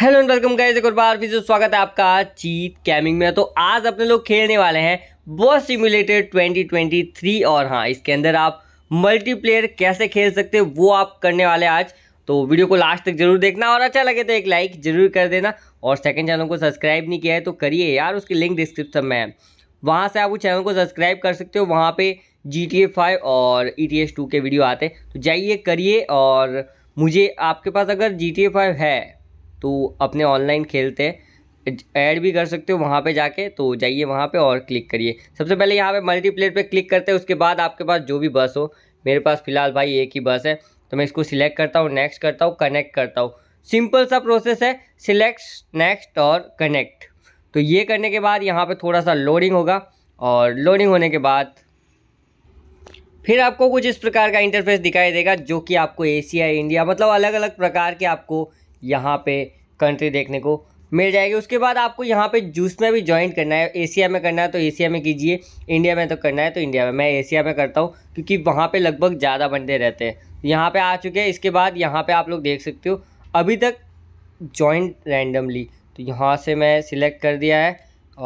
hello and welcome guys एक और बार फिर से स्वागत है आपका चीत कैमिंग में तो आज अपने लोग खेलने वाले हैं बॉस सिमुलेटेड 2023 और हाँ इसके अंदर आप मल्टीप्लेयर कैसे खेल सकते हैं वो आप करने वाले आज तो वीडियो को लास्ट तक जरूर देखना और अच्छा लगे तो एक लाइक जरूर कर देना और सेकंड चैनल को सब्सक्राइब नहीं किया है तो करिए यार उसकी लिंक डिस्क्रिप्शन में है वहाँ से आप उस चैनल को सब्सक्राइब कर सकते हो वहाँ पर जी टी और ई e टी के वीडियो आते हैं तो जाइए करिए और मुझे आपके पास अगर जी टी है तो अपने ऑनलाइन खेलते ऐड भी कर सकते हो वहाँ पे जाके तो जाइए वहाँ पे और क्लिक करिए सबसे पहले यहाँ पे मल्टीप्लेयर पे क्लिक करते हैं उसके बाद आपके पास जो भी बस हो मेरे पास फ़िलहाल भाई एक ही बस है तो मैं इसको सिलेक्ट करता हूँ नेक्स्ट करता हूँ कनेक्ट करता हूँ सिंपल सा प्रोसेस है सिलेक्ट नेक्स्ट और कनेक्ट तो ये करने के बाद यहाँ पर थोड़ा सा लोडिंग होगा और लोडिंग होने के बाद फिर आपको कुछ इस प्रकार का इंटरफेस दिखाई देगा जो कि आपको एशिया इंडिया मतलब अलग अलग प्रकार के आपको यहाँ पे कंट्री देखने को मिल जाएगी उसके बाद आपको यहाँ पे जूस में भी ज्वाइन करना है एशिया में करना है तो एशिया में कीजिए इंडिया में तो करना है तो इंडिया में मैं एशिया में करता हूँ क्योंकि वहाँ पर लगभग ज़्यादा बंदे रहते हैं यहाँ पर आ चुके हैं इसके बाद यहाँ पर आप लोग देख सकते हो अभी तक ज्वाइन रैंडमली तो यहाँ से मैं सिलेक्ट कर दिया है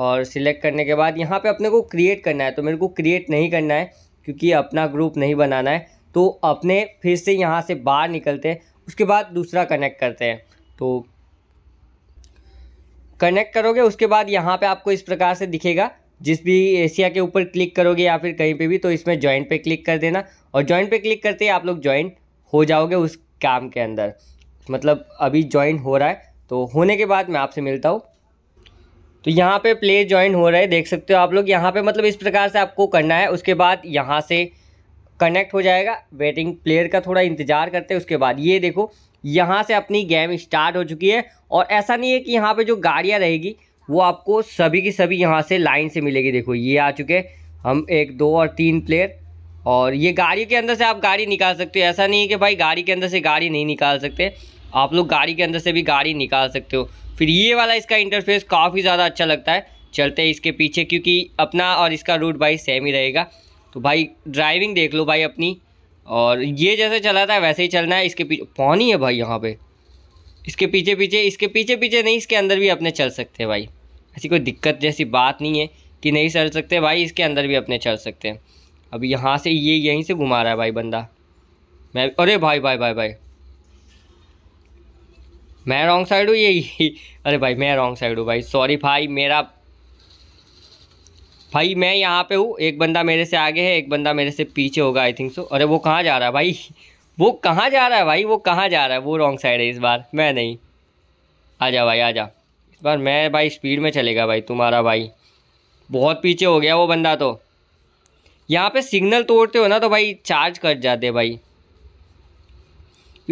और सिलेक्ट करने के बाद यहाँ पर अपने को क्रिएट करना है तो मेरे को क्रिएट नहीं करना है क्योंकि अपना ग्रुप नहीं बनाना है तो अपने फिर से यहाँ से बाहर निकलते हैं उसके बाद दूसरा कनेक्ट करते हैं तो कनेक्ट करोगे उसके बाद यहाँ पे आपको इस प्रकार से दिखेगा जिस भी एशिया के ऊपर क्लिक करोगे या फिर कहीं पे भी तो इसमें जॉइंट पे क्लिक कर देना और जॉइंट पे क्लिक करते ही आप लोग जॉइंट हो जाओगे उस काम के अंदर मतलब अभी ज्वाइन हो रहा है तो होने के बाद मैं आपसे मिलता हूँ तो यहाँ पे प्ले ज्वाइन हो रहा है देख सकते हो आप लोग यहाँ पे मतलब इस प्रकार से आपको करना है उसके बाद यहाँ से कनेक्ट हो जाएगा वेटिंग प्लेयर का थोड़ा इंतज़ार करते हैं उसके बाद ये देखो यहाँ से अपनी गेम स्टार्ट हो चुकी है और ऐसा नहीं है कि यहाँ पे जो गाड़ियाँ रहेगी वो आपको सभी की सभी यहाँ से लाइन से मिलेगी देखो ये आ चुके हम एक दो और तीन प्लेयर और ये गाड़ी के अंदर से आप गाड़ी निकाल सकते हो ऐसा नहीं है कि भाई गाड़ी के अंदर से गाड़ी नहीं निकाल सकते आप लोग गाड़ी के अंदर से भी गाड़ी निकाल सकते हो फिर ये वाला इसका इंटरफेस काफ़ी ज़्यादा अच्छा लगता है चलते हैं इसके पीछे क्योंकि अपना और इसका रूट भाई सेम ही रहेगा तो भाई ड्राइविंग देख लो भाई अपनी और ये जैसे चला था वैसे ही चलना है इसके पीछे पानी है भाई यहाँ पे इसके पीछे पीछे इसके पीछे पीछे नहीं इसके अंदर भी अपने चल सकते हैं भाई ऐसी कोई दिक्कत जैसी बात नहीं है कि नहीं चल सकते भाई इसके अंदर भी अपने चल सकते हैं अब यहाँ से ये यहीं से घुमा रहा है भाई बंदा मैं अरे भाई भाई भाई भाई मैं रॉन्ग साइड हूँ ये अरे भाई मैं रॉन्ग साइड हूँ भाई सॉरी भाई मेरा भाई मैं यहाँ पे हूँ एक बंदा मेरे से आगे है एक बंदा मेरे से पीछे होगा आई थिंक सो अरे वो कहाँ जा रहा है भाई वो कहाँ जा रहा है भाई वो कहाँ जा रहा है वो रॉन्ग साइड है इस बार मैं नहीं आ जा भाई आ जा इस बार मैं भाई स्पीड में चलेगा भाई तुम्हारा भाई बहुत पीछे हो गया वो बंदा तो यहाँ पे सिग्नल तोड़ते हो ना तो भाई चार्ज कट जाते भाई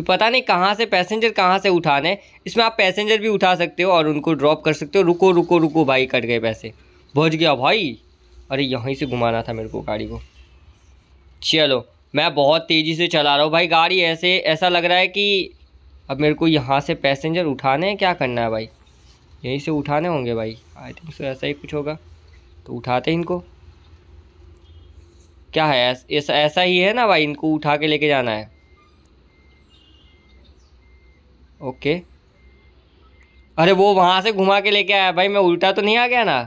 पता नहीं कहाँ से पैसेंजर कहाँ से उठाने इसमें आप पैसेंजर भी उठा सकते हो और उनको ड्रॉप कर सकते हो रुको रुको रुको भाई कट गए पैसे भज गया भाई अरे यहीं से घुमाना था मेरे को गाड़ी को चलो मैं बहुत तेज़ी से चला रहा हूँ भाई गाड़ी ऐसे ऐसा लग रहा है कि अब मेरे को यहाँ से पैसेंजर उठाने हैं क्या करना है भाई यहीं से उठाने होंगे भाई आई थिंक सो ऐसा ही कुछ होगा तो उठाते इनको क्या है ऐसा एस, ऐसा ही है ना भाई इनको उठा के लेके जाना है ओके अरे वो वहाँ से घुमा के लेके आया भाई मैं उल्टा तो नहीं आ गया ना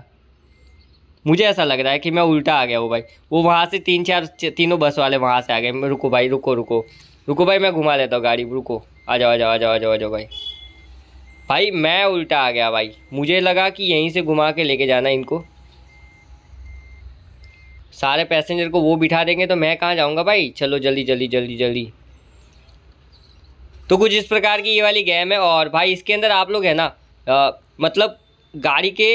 मुझे ऐसा लग रहा है कि मैं उल्टा आ गया हूँ भाई वो वहाँ से तीन चार तीनों बस वाले वहाँ से आ गए रुको भाई रुको रुको रुको भाई मैं घुमा लेता हूँ गाड़ी रुको आ जाओ आ जाओ आ जाओ आ जाओ आ जाओ भाई भाई मैं उल्टा आ गया भाई मुझे लगा कि यहीं से घुमा के लेके जाना इनको सारे पैसेंजर को वो बिठा देंगे तो मैं कहाँ जाऊँगा भाई चलो जल्दी जल्दी जल्दी जल्दी तो कुछ इस प्रकार की ये वाली गेम है और भाई इसके अंदर आप लोग है ना आ, मतलब गाड़ी के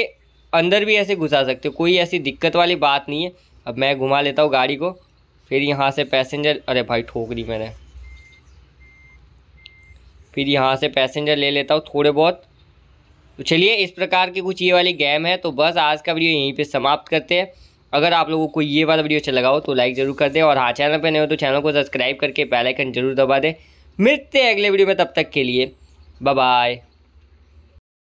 अंदर भी ऐसे घुसा सकते हो कोई ऐसी दिक्कत वाली बात नहीं है अब मैं घुमा लेता हूँ गाड़ी को फिर यहाँ से पैसेंजर अरे भाई ठोक दी मैंने फिर यहाँ से पैसेंजर ले लेता हूँ थोड़े बहुत तो चलिए इस प्रकार की कुछ ये वाली गेम है तो बस आज का वीडियो यहीं पे समाप्त करते हैं अगर आप लोगों को ये वाला वीडियो अच्छा लगा हो तो लाइक ज़रूर कर दें और हाँ चैनल पे नए हो तो चैनल को सब्सक्राइब करके बेल आइकन जरूर दबा दें मिलते हैं अगले वीडियो में तब तक के लिए बाय